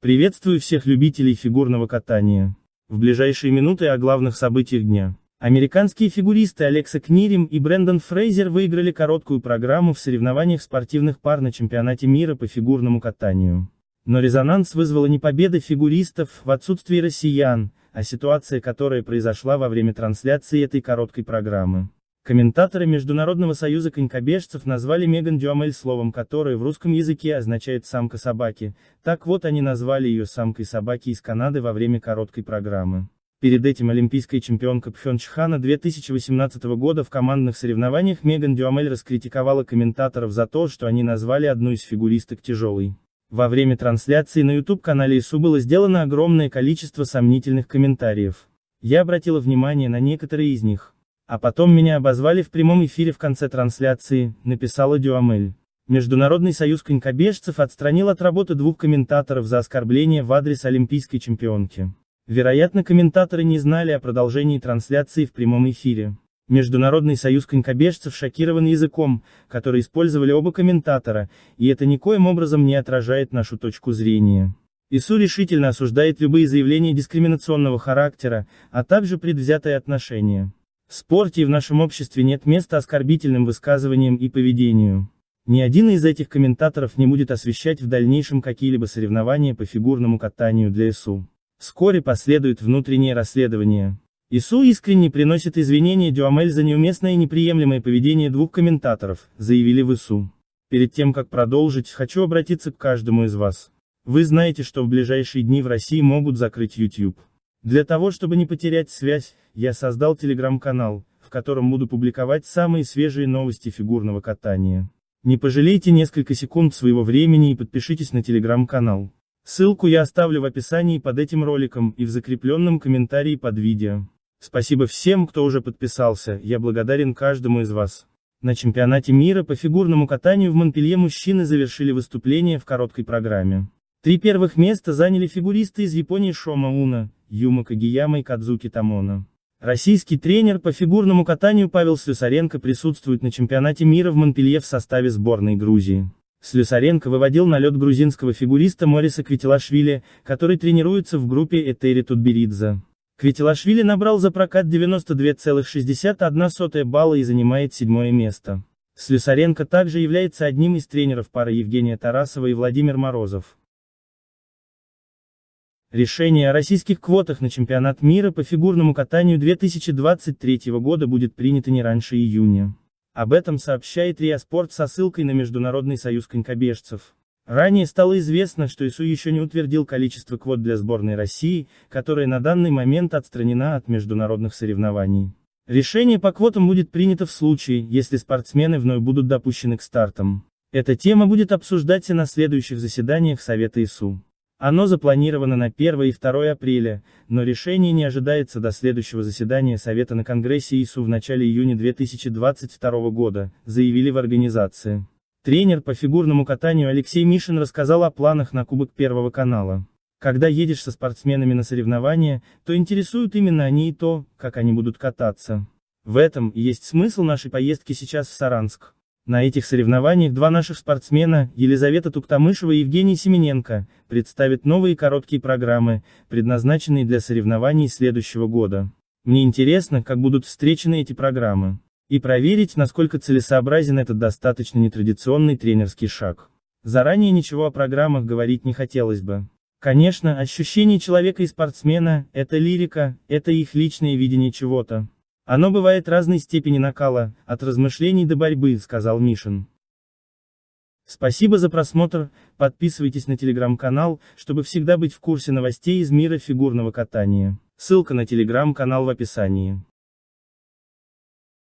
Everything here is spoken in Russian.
Приветствую всех любителей фигурного катания. В ближайшие минуты о главных событиях дня. Американские фигуристы Алекса Книрим и Брэндон Фрейзер выиграли короткую программу в соревнованиях спортивных пар на чемпионате мира по фигурному катанию. Но резонанс вызвала не победа фигуристов в отсутствии россиян, а ситуация, которая произошла во время трансляции этой короткой программы. Комментаторы Международного союза конькобежцев назвали Меган Дюамель словом которое в русском языке означает «самка собаки», так вот они назвали ее «самкой собаки» из Канады во время короткой программы. Перед этим олимпийская чемпионка Пхенчхана 2018 года в командных соревнованиях Меган Дюамель раскритиковала комментаторов за то, что они назвали одну из фигуристок тяжелой. Во время трансляции на YouTube-канале ИСУ было сделано огромное количество сомнительных комментариев. Я обратила внимание на некоторые из них. А потом меня обозвали в прямом эфире в конце трансляции, написала Дюамель. Международный союз конькобежцев отстранил от работы двух комментаторов за оскорбление в адрес олимпийской чемпионки. Вероятно, комментаторы не знали о продолжении трансляции в прямом эфире. Международный союз конькобежцев шокирован языком, который использовали оба комментатора, и это никоим образом не отражает нашу точку зрения. ИСУ решительно осуждает любые заявления дискриминационного характера, а также предвзятое отношение. В спорте и в нашем обществе нет места оскорбительным высказываниям и поведению. Ни один из этих комментаторов не будет освещать в дальнейшем какие-либо соревнования по фигурному катанию для ИСУ. Вскоре последует внутреннее расследование. ИСУ искренне приносит извинения Дюамель за неуместное и неприемлемое поведение двух комментаторов, заявили в ИСУ. Перед тем как продолжить, хочу обратиться к каждому из вас. Вы знаете, что в ближайшие дни в России могут закрыть YouTube. Для того, чтобы не потерять связь, я создал телеграм-канал, в котором буду публиковать самые свежие новости фигурного катания. Не пожалейте несколько секунд своего времени и подпишитесь на телеграм-канал. Ссылку я оставлю в описании под этим роликом и в закрепленном комментарии под видео. Спасибо всем, кто уже подписался, я благодарен каждому из вас. На чемпионате мира по фигурному катанию в Монпелье мужчины завершили выступление в короткой программе. Три первых места заняли фигуристы из Японии Шома Уна, Юма Кагияма и Кадзуки Тамона. Российский тренер по фигурному катанию Павел Слюсаренко присутствует на чемпионате мира в Монпелье в составе сборной Грузии. Слюсаренко выводил на лед грузинского фигуриста Мориса Квитилашвили, который тренируется в группе Этери Тутберидзе. Квитилашвили набрал за прокат 92,61 балла и занимает седьмое место. Слюсаренко также является одним из тренеров пары Евгения Тарасова и Владимир Морозов. Решение о российских квотах на чемпионат мира по фигурному катанию 2023 года будет принято не раньше июня. Об этом сообщает РИА Спорт со ссылкой на Международный союз конькобежцев. Ранее стало известно, что ИСУ еще не утвердил количество квот для сборной России, которая на данный момент отстранена от международных соревнований. Решение по квотам будет принято в случае, если спортсмены вновь будут допущены к стартам. Эта тема будет обсуждаться на следующих заседаниях Совета ИСУ. Оно запланировано на 1 и 2 апреля, но решение не ожидается до следующего заседания Совета на Конгрессе ИСУ в начале июня 2022 года, заявили в организации. Тренер по фигурному катанию Алексей Мишин рассказал о планах на Кубок Первого канала. Когда едешь со спортсменами на соревнования, то интересуют именно они и то, как они будут кататься. В этом есть смысл нашей поездки сейчас в Саранск. На этих соревнованиях два наших спортсмена, Елизавета Туктамышева и Евгений Семененко, представят новые короткие программы, предназначенные для соревнований следующего года. Мне интересно, как будут встречены эти программы. И проверить, насколько целесообразен этот достаточно нетрадиционный тренерский шаг. Заранее ничего о программах говорить не хотелось бы. Конечно, ощущение человека и спортсмена – это лирика, это их личное видение чего-то. Оно бывает разной степени накала, от размышлений до борьбы, сказал Мишин. Спасибо за просмотр, подписывайтесь на телеграм-канал, чтобы всегда быть в курсе новостей из мира фигурного катания. Ссылка на телеграм-канал в описании.